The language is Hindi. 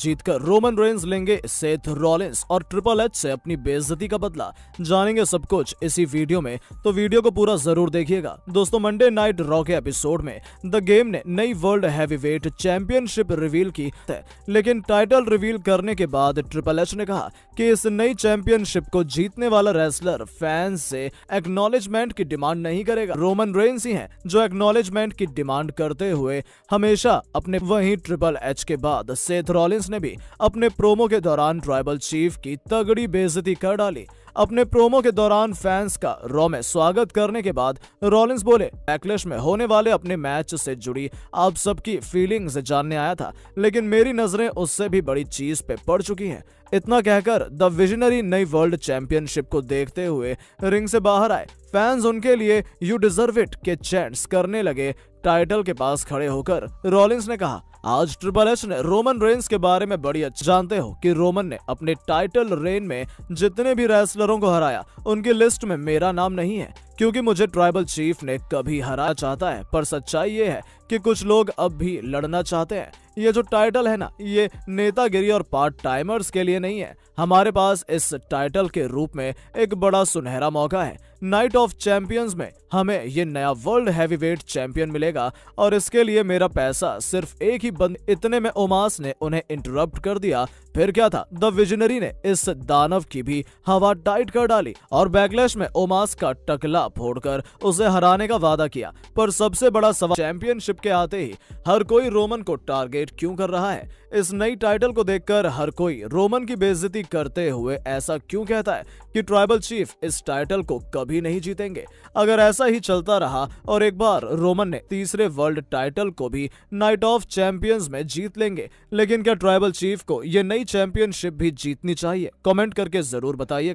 जीतकर रोमन रेंज लेंगे सेथ रॉलिंस और ट्रिपल एच से अपनी बेइज्जती का बदला जानेंगे सब कुछ इसी वीडियो में तो वीडियो को पूरा जरूर देखिएगा दोस्तों मंडे नाइट रॉ के एपिसोड में द गेम ने नई वर्ल्ड हैवीवेट चैंपियनशिप रिवील की लेकिन टाइटल रिवील करने के बाद ट्रिपल एच ने कहा कि इस नई चैंपियनशिप को जीतने वाला रेसलर फैंस से एक्नोलेजमेंट की डिमांड नहीं करेगा रोमन रेंस ही है जो एक्नोलेजमेंट की डिमांड करते हुए हमेशा अपने वही ट्रिपल एच के बाद सेथ रॉलिंस ऑडियंस ने भी अपने प्रोमो के दौरान ट्राइबल चीफ की तगड़ी बेजती कर डाली अपने प्रोमो के दौरान फैंस का रॉ में स्वागत करने के बाद रॉलिंस बोले बैकलेश में होने वाले अपने मैच से जुड़ी आप सबकी फीलिंग्स जानने आया था लेकिन मेरी नजरें उससे भी बड़ी चीज पे पड़ चुकी हैं इतना कहकर द विजनरी नई वर्ल्ड चैंपियनशिप को देखते हुए रिंग से बाहर आए फैंस उनके लिए यू डिजर्व इट के चैंट्स करने लगे टाइटल के पास खड़े होकर रॉलिंग्स ने कहा आज ट्रिपल एच ने रोमन रेंस के बारे में बड़ी अच्छी जानते हो कि रोमन ने अपने टाइटल रेन में जितने भी रेसलरों को हराया उनकी लिस्ट में मेरा नाम नहीं है क्योंकि मुझे ट्राइबल चीफ ने कभी हरा चाहता है पर सच्चाई ये है कि कुछ लोग अब भी लड़ना चाहते हैं ये जो टाइटल है ना ये नेतागिरी और पार्ट टाइमर्स के लिए नहीं है हमारे पास इस टाइटल के रूप में एक बड़ा सुनहरा मौका है नाइट ऑफ चैंपियंस में हमें ये नया वर्ल्ड हैवीवेट चैंपियन मिलेगा और इसके लिए मेरा पैसा सिर्फ एक ही बंद इतने में ओमास ने उन्हें इंटरप्ट कर दिया फिर क्या था द विजनरी ने इस दानव की भी हवा टाइट कर डाली और बैकलैश में ओमास का टकला छक्का फोड़कर उसे हराने का वादा किया पर सबसे बड़ा सवाल चैंपियनशिप के आते ही हर कोई रोमन को टारगेट क्यों कर रहा है इस नई टाइटल को देखकर हर कोई रोमन की बेइज्जती करते हुए ऐसा क्यों कहता है कि ट्राइबल चीफ इस टाइटल को कभी नहीं जीतेंगे अगर ऐसा ही चलता रहा और एक बार रोमन ने तीसरे वर्ल्ड टाइटल को भी नाइट ऑफ चैंपियंस में जीत लेंगे लेकिन क्या ट्राइबल चीफ को ये नई चैंपियनशिप भी जीतनी चाहिए कमेंट करके जरूर बताइए